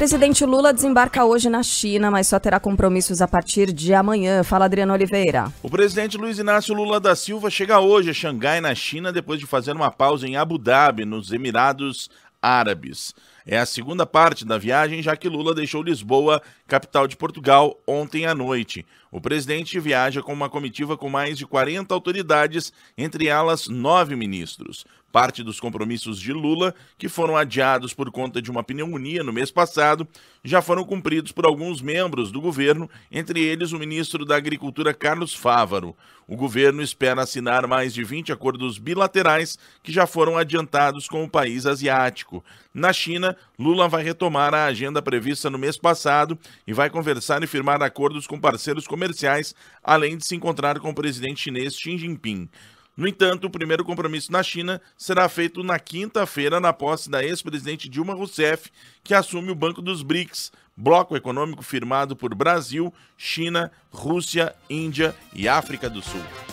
Presidente Lula desembarca hoje na China, mas só terá compromissos a partir de amanhã. Fala Adriano Oliveira. O presidente Luiz Inácio Lula da Silva chega hoje a Xangai, na China, depois de fazer uma pausa em Abu Dhabi, nos Emirados Árabes. É a segunda parte da viagem, já que Lula deixou Lisboa, capital de Portugal, ontem à noite. O presidente viaja com uma comitiva com mais de 40 autoridades, entre elas nove ministros. Parte dos compromissos de Lula, que foram adiados por conta de uma pneumonia no mês passado, já foram cumpridos por alguns membros do governo, entre eles o ministro da Agricultura Carlos Fávaro. O governo espera assinar mais de 20 acordos bilaterais que já foram adiantados com o país asiático. Na China, Lula vai retomar a agenda prevista no mês passado e vai conversar e firmar acordos com parceiros comerciais, além de se encontrar com o presidente chinês Xi Jinping. No entanto, o primeiro compromisso na China será feito na quinta-feira, na posse da ex-presidente Dilma Rousseff, que assume o Banco dos BRICS, bloco econômico firmado por Brasil, China, Rússia, Índia e África do Sul.